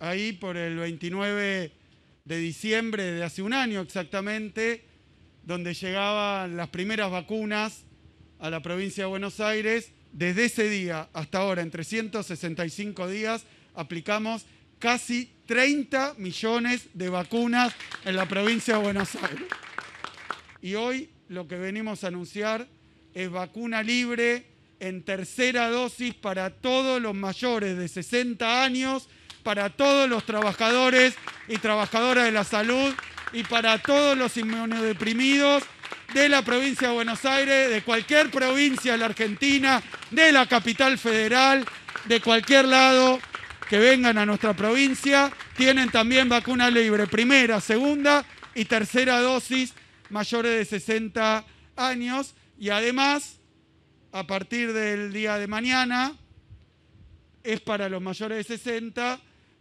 ahí por el 29 de diciembre de hace un año exactamente, donde llegaban las primeras vacunas a la provincia de Buenos Aires. Desde ese día hasta ahora, en 365 días, aplicamos casi 30 millones de vacunas en la provincia de Buenos Aires. Y hoy lo que venimos a anunciar es vacuna libre en tercera dosis para todos los mayores de 60 años para todos los trabajadores y trabajadoras de la salud y para todos los inmunodeprimidos de la provincia de Buenos Aires, de cualquier provincia de la Argentina, de la capital federal, de cualquier lado que vengan a nuestra provincia, tienen también vacuna libre, primera, segunda y tercera dosis mayores de 60 años. Y además, a partir del día de mañana, es para los mayores de 60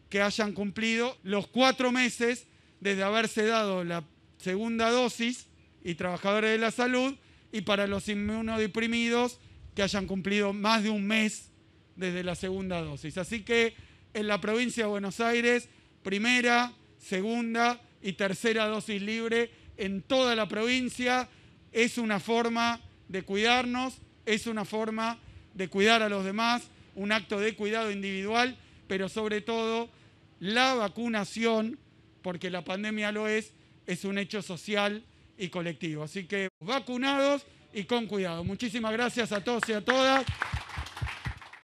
que hayan cumplido los cuatro meses desde haberse dado la segunda dosis y trabajadores de la salud y para los inmunodeprimidos que hayan cumplido más de un mes desde la segunda dosis. Así que en la provincia de Buenos Aires, primera, segunda y tercera dosis libre en toda la provincia es una forma de cuidarnos, es una forma de cuidar a los demás, un acto de cuidado individual pero sobre todo la vacunación, porque la pandemia lo es, es un hecho social y colectivo. Así que vacunados y con cuidado. Muchísimas gracias a todos y a todas.